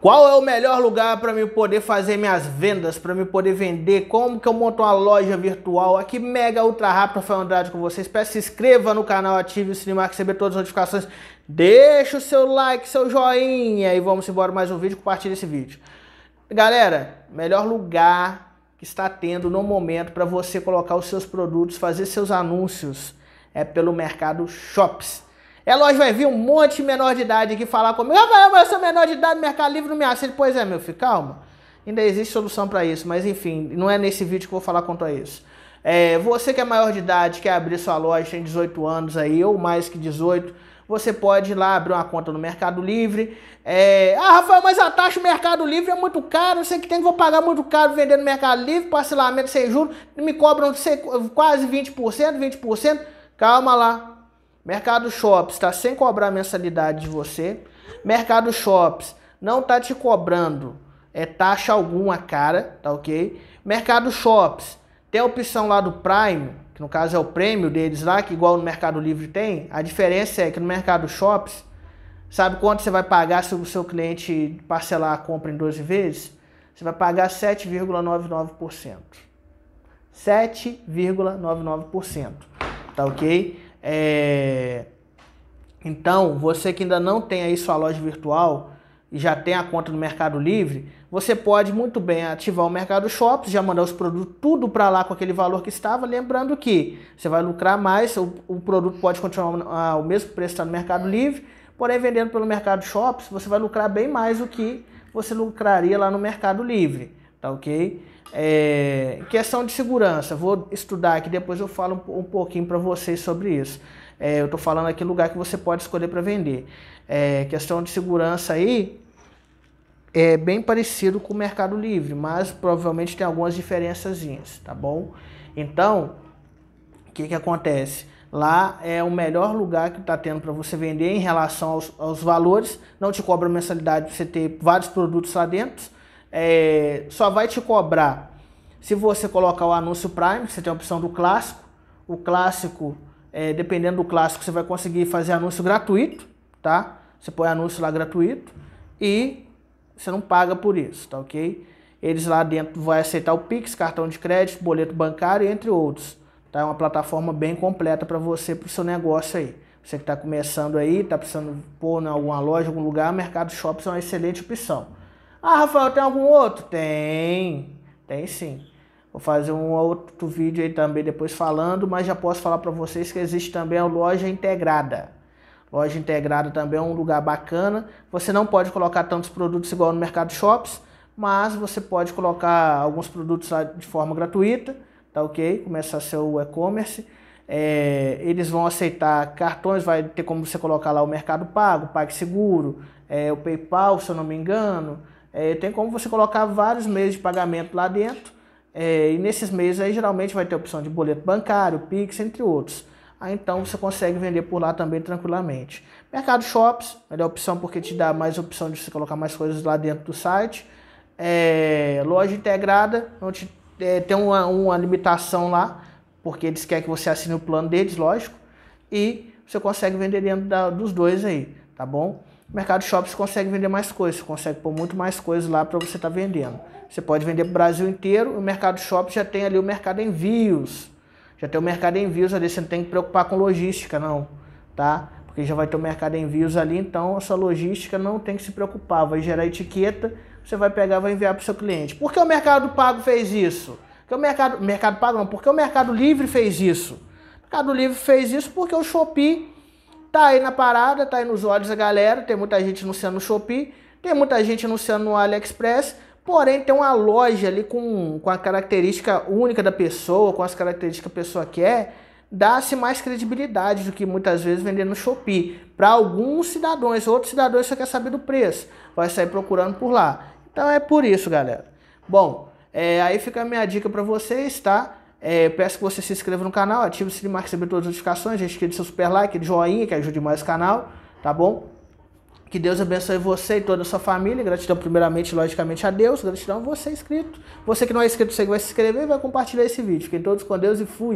Qual é o melhor lugar para me poder fazer minhas vendas, para me poder vender? Como que eu monto uma loja virtual? Aqui mega ultra rápido, Rafael Andrade com vocês. Peço se inscreva no canal, ative o sininho para receber todas as notificações. Deixa o seu like, seu joinha e vamos embora mais um vídeo, compartilha esse vídeo. Galera, melhor lugar que está tendo no momento para você colocar os seus produtos, fazer seus anúncios é pelo mercado Shops. É lógico, vai vir um monte de menor de idade aqui falar comigo. Ah, mas eu sou menor de idade, Mercado Livre não me aceita. Pois é, meu filho, calma. Ainda existe solução para isso, mas enfim, não é nesse vídeo que eu vou falar quanto a isso. É, você que é maior de idade, quer abrir sua loja, tem 18 anos aí, ou mais que 18, você pode ir lá abrir uma conta no Mercado Livre. É, ah, Rafael, mas a taxa do Mercado Livre é muito cara, não sei o que tem, que vou pagar muito caro vendendo no Mercado Livre, parcelamento sem juros, me cobram sei, quase 20%, 20%. Calma lá, Mercado Shops está sem cobrar mensalidade de você. Mercado Shops não está te cobrando é, taxa alguma cara, tá ok? Mercado Shops tem a opção lá do Prime, que no caso é o prêmio deles lá, que igual no Mercado Livre tem. A diferença é que no Mercado Shops, sabe quanto você vai pagar se o seu cliente parcelar a compra em 12 vezes? Você vai pagar 7,99%. 7,99%, tá ok? É... Então, você que ainda não tem aí sua loja virtual e já tem a conta no Mercado Livre, você pode muito bem ativar o Mercado Shops, já mandar os produtos tudo para lá com aquele valor que estava, lembrando que você vai lucrar mais, o, o produto pode continuar ao ah, mesmo preço tá no Mercado Livre, porém vendendo pelo Mercado Shops, você vai lucrar bem mais do que você lucraria lá no Mercado Livre, tá ok? É, questão de segurança, vou estudar aqui, depois eu falo um, um pouquinho para vocês sobre isso. É, eu estou falando aqui lugar que você pode escolher para vender. É, questão de segurança aí é bem parecido com o Mercado Livre, mas provavelmente tem algumas diferençazinhas, tá bom? Então, o que, que acontece? Lá é o melhor lugar que está tendo para você vender em relação aos, aos valores. Não te cobra mensalidade você ter vários produtos lá dentro é, só vai te cobrar se você colocar o anúncio Prime, você tem a opção do clássico. O clássico, é, dependendo do clássico, você vai conseguir fazer anúncio gratuito, tá? Você põe anúncio lá gratuito e você não paga por isso, tá ok? Eles lá dentro vão aceitar o Pix, cartão de crédito, boleto bancário, entre outros. Tá? É uma plataforma bem completa para você, para o seu negócio aí. Você que está começando aí, está precisando pôr em alguma loja, algum lugar, Mercado Shops é uma excelente opção. Ah, Rafael, tem algum outro? Tem, tem sim. Vou fazer um outro vídeo aí também depois falando, mas já posso falar para vocês que existe também a loja integrada. Loja integrada também é um lugar bacana. Você não pode colocar tantos produtos igual no mercado shops, mas você pode colocar alguns produtos lá de forma gratuita, tá ok? Começa seu e-commerce. É, eles vão aceitar cartões, vai ter como você colocar lá o Mercado Pago, PagSeguro, é, o PayPal, se eu não me engano. É, tem como você colocar vários meses de pagamento lá dentro. É, e nesses meses aí geralmente vai ter opção de boleto bancário, Pix, entre outros. Aí ah, então você consegue vender por lá também tranquilamente. Mercado Shops, melhor opção porque te dá mais opção de você colocar mais coisas lá dentro do site. É, loja integrada, onde é, tem uma, uma limitação lá, porque eles querem que você assine o plano deles, lógico. E você consegue vender dentro da, dos dois aí, tá bom? mercado shops consegue vender mais coisas, consegue pôr muito mais coisas lá para você estar tá vendendo. Você pode vender para o Brasil inteiro, o mercado shops já tem ali o mercado envios. Já tem o mercado envios ali, você não tem que preocupar com logística, não, tá? Porque já vai ter o mercado envios ali, então essa logística não tem que se preocupar, vai gerar etiqueta, você vai pegar, vai enviar para o seu cliente. Por que o Mercado Pago fez isso? Porque o Mercado, mercado Pago não, porque o Mercado Livre fez isso. O Mercado Livre fez isso porque o Shopee Tá aí na parada, tá aí nos olhos da galera, tem muita gente anunciando no Shopee, tem muita gente anunciando no AliExpress, porém tem uma loja ali com, com a característica única da pessoa, com as características que a pessoa quer, dá-se mais credibilidade do que muitas vezes vender no Shopee. Para alguns cidadãos, outros cidadãos só quer saber do preço, vai sair procurando por lá. Então é por isso, galera. Bom, é, aí fica a minha dica para vocês, tá? É, eu peço que você se inscreva no canal, ative o sininho para receber todas as notificações, deixe aquele seu super like, aquele joinha que ajude mais o canal, tá bom? Que Deus abençoe você e toda a sua família. Gratidão primeiramente, logicamente, a Deus. Gratidão a você inscrito. Você que não é inscrito, você que vai se inscrever e vai compartilhar esse vídeo. Fiquem todos com Deus e fui.